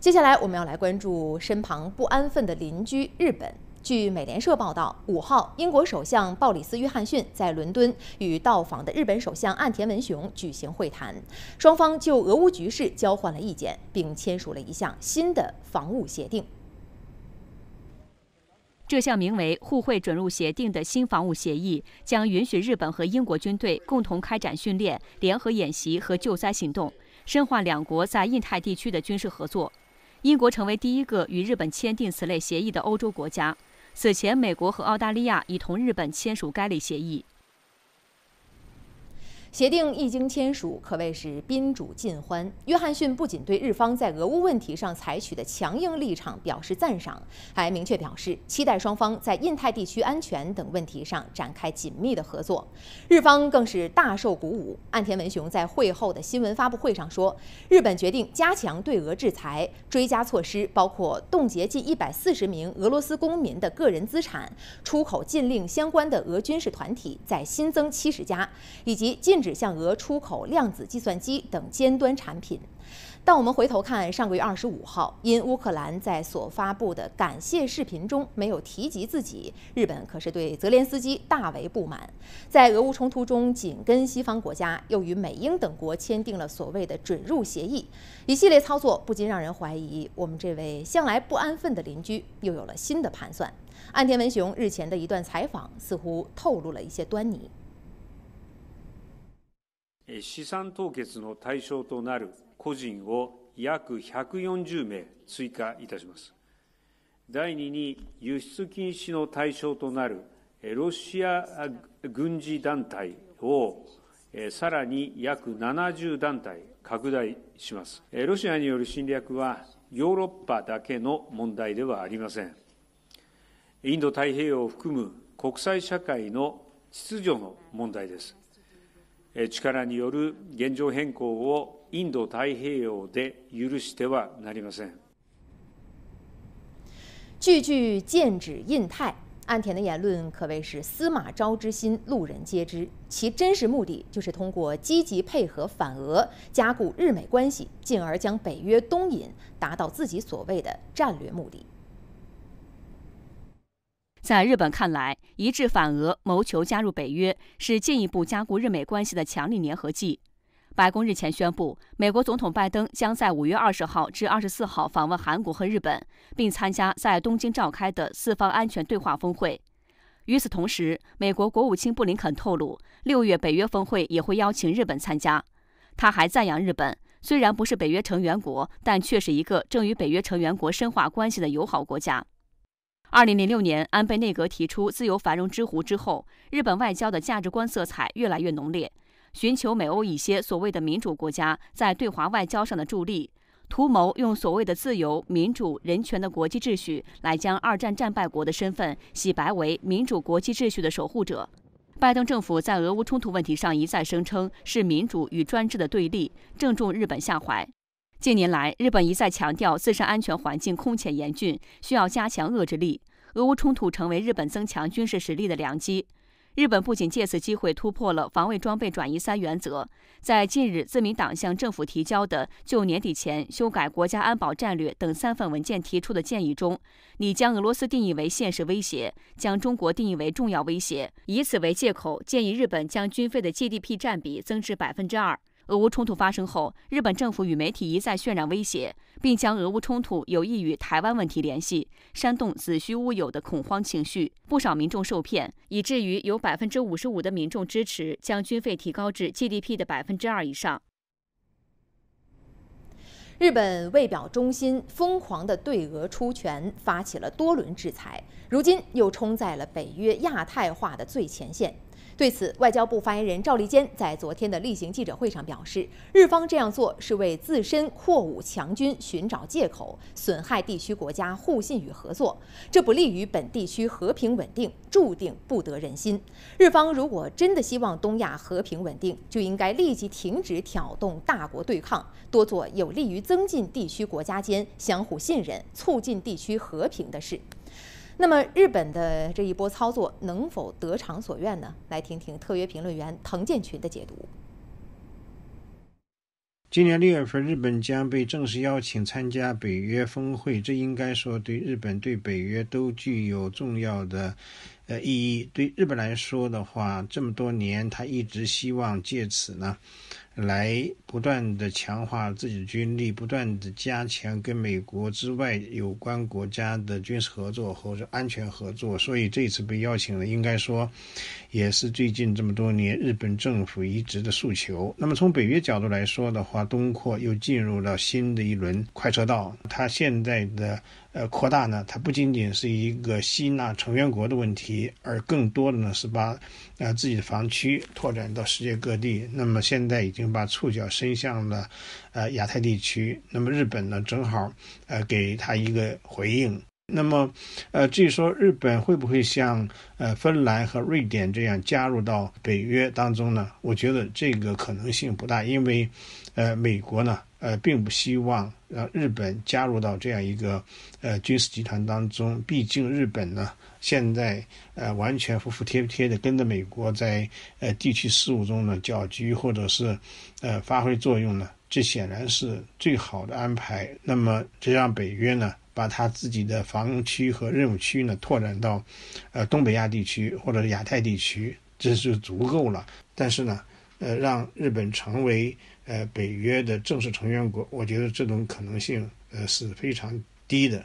接下来我们要来关注身旁不安分的邻居日本。据美联社报道，五号，英国首相鲍里斯·约翰逊在伦敦与到访的日本首相岸田文雄举行会谈，双方就俄乌局势交换了意见，并签署了一项新的防务协定。这项名为《互惠准入协定》的新防务协议将允许日本和英国军队共同开展训练、联合演习和救灾行动，深化两国在印太地区的军事合作。英国成为第一个与日本签订此类协议的欧洲国家。此前，美国和澳大利亚已同日本签署该类协议。协定一经签署，可谓是宾主尽欢。约翰逊不仅对日方在俄乌问题上采取的强硬立场表示赞赏，还明确表示期待双方在印太地区安全等问题上展开紧密的合作。日方更是大受鼓舞。岸田文雄在会后的新闻发布会上说：“日本决定加强对俄制裁，追加措施包括冻结近一百四十名俄罗斯公民的个人资产，出口禁令相关的俄军事团体再新增七十家，以及禁。”禁止向俄出口量子计算机等尖端产品。但我们回头看，上个月二十五号，因乌克兰在所发布的感谢视频中没有提及自己，日本可是对泽连斯基大为不满。在俄乌冲突中紧跟西方国家，又与美英等国签订了所谓的准入协议，一系列操作不禁让人怀疑，我们这位向来不安分的邻居又有了新的盘算。岸田文雄日前的一段采访似乎透露了一些端倪。資産凍結の対象となる個人を約140名追加いたします。第2に、輸出禁止の対象となるロシア軍事団体をさらに約70団体拡大します。ロシアによる侵略はヨーロッパだけの問題ではありません。インド太平洋を含む国際社会の秩序の問題です。句句剑指印太，岸田的言论可谓是司马昭之心，路人皆知。其真实目的就是通过积极配合反俄，加固日美关系，进而将北约东引，达到自己所谓的战略目的。在日本看来，一致反俄、谋求加入北约是进一步加固日美关系的强力粘合剂。白宫日前宣布，美国总统拜登将在五月二十号至二十四号访问韩国和日本，并参加在东京召开的四方安全对话峰会。与此同时，美国国务卿布林肯透露，六月北约峰会也会邀请日本参加。他还赞扬日本，虽然不是北约成员国，但却是一个正与北约成员国深化关系的友好国家。二零零六年，安倍内阁提出“自由繁荣之湖之后，日本外交的价值观色彩越来越浓烈，寻求美欧一些所谓的民主国家在对华外交上的助力，图谋用所谓的自由、民主、人权的国际秩序来将二战战败国的身份洗白为民主国际秩序的守护者。拜登政府在俄乌冲突问题上一再声称是民主与专制的对立，正中日本下怀。近年来，日本一再强调自身安全环境空前严峻，需要加强遏制力。俄乌冲突成为日本增强军事实力的良机。日本不仅借此机会突破了防卫装备转移三原则，在近日自民党向政府提交的就年底前修改国家安保战略等三份文件提出的建议中，拟将俄罗斯定义为现实威胁，将中国定义为重要威胁，以此为借口，建议日本将军费的 GDP 占比增至百分之二。俄乌冲突发生后，日本政府与媒体一再渲染威胁，并将俄乌冲突有意与台湾问题联系，煽动子虚乌有的恐慌情绪，不少民众受骗，以至于有百分之五十五的民众支持将军费提高至 GDP 的百分之二以上。日本为表忠心，疯狂的对俄出拳，发起了多轮制裁，如今又冲在了北约亚太化的最前线。对此，外交部发言人赵立坚在昨天的例行记者会上表示，日方这样做是为自身扩武强军寻找借口，损害地区国家互信与合作，这不利于本地区和平稳定，注定不得人心。日方如果真的希望东亚和平稳定，就应该立即停止挑动大国对抗，多做有利于增进地区国家间相互信任、促进地区和平的事。那么日本的这一波操作能否得偿所愿呢？来听听特约评论员滕建群的解读。今年六月份，日本将被正式邀请参加北约峰会，这应该说对日本、对北约都具有重要的呃意义。对日本来说的话，这么多年，他一直希望借此呢。来不断的强化自己的军力，不断的加强跟美国之外有关国家的军事合作和安全合作，所以这次被邀请了，应该说，也是最近这么多年日本政府一直的诉求。那么从北约角度来说的话，东扩又进入了新的一轮快车道。它现在的呃扩大呢，它不仅仅是一个吸纳成员国的问题，而更多的呢是把啊自己的防区拓展到世界各地。那么现在已经。把触角伸向了，呃，亚太地区。那么日本呢，正好呃，给他一个回应。那么，呃，至于说日本会不会像呃芬兰和瑞典这样加入到北约当中呢？我觉得这个可能性不大，因为，呃，美国呢，呃，并不希望让日本加入到这样一个呃军事集团当中。毕竟日本呢。现在，呃，完全服服帖帖的跟着美国在呃地区事务中呢搅局，或者是呃发挥作用呢，这显然是最好的安排。那么，这让北约呢把他自己的防区和任务区呢拓展到呃东北亚地区或者亚太地区，这就足够了。但是呢，呃，让日本成为呃北约的正式成员国，我觉得这种可能性呃是非常低的。